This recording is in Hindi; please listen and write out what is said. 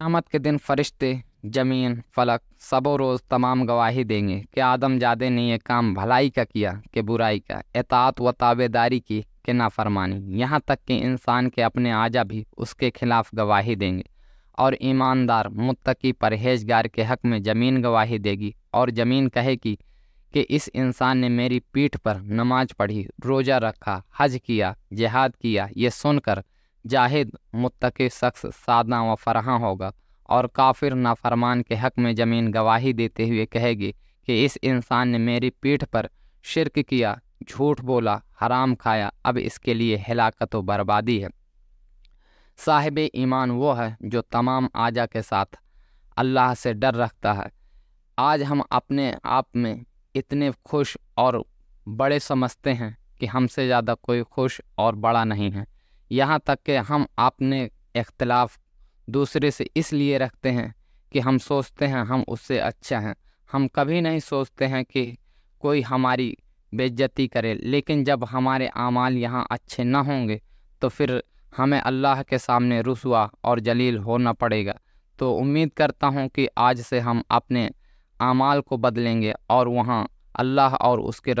क़यामत के दिन फरिश्ते ज़मीन फलक सबो रोज़ तमाम गवाही देंगे कि आदम जादे ने यह काम भलाई का किया कि बुराई का एतात व ताबेदारी की कि नाफरमानी यहाँ तक कि इंसान के अपने आजा भी उसके खिलाफ गवाही देंगे और ईमानदार मुत्तकी परहेजगार के हक में ज़मीन गवाही देगी और ज़मीन कहेगी कि इस इंसान ने मेरी पीठ पर नमाज पढ़ी रोज़ा रखा हज किया जिहाद किया ये सुनकर जाहिद मुतक शख्स सादा व फरहा होगा और काफिर नाफरमान के हक़ में ज़मीन गवाही देते हुए कहेगी कि इस इंसान ने मेरी पीठ पर शिरक किया झूठ बोला हराम खाया अब इसके लिए हिलाकत व बर्बादी है साहिब ईमान वो है जो तमाम आजा के साथ अल्लाह से डर रखता है आज हम अपने आप में इतने खुश और बड़े समझते हैं कि हमसे ज़्यादा कोई खुश और बड़ा नहीं है यहाँ तक कि हम अपने इख्तलाफ दूसरे से इसलिए रखते हैं कि हम सोचते हैं हम उससे अच्छा हैं हम कभी नहीं सोचते हैं कि कोई हमारी बेज्जती करे लेकिन जब हमारे अमाल यहाँ अच्छे ना होंगे तो फिर हमें अल्लाह के सामने रसुआ और जलील होना पड़ेगा तो उम्मीद करता हूँ कि आज से हम अपने अमाल को बदलेंगे और वहाँ अल्लाह और उसके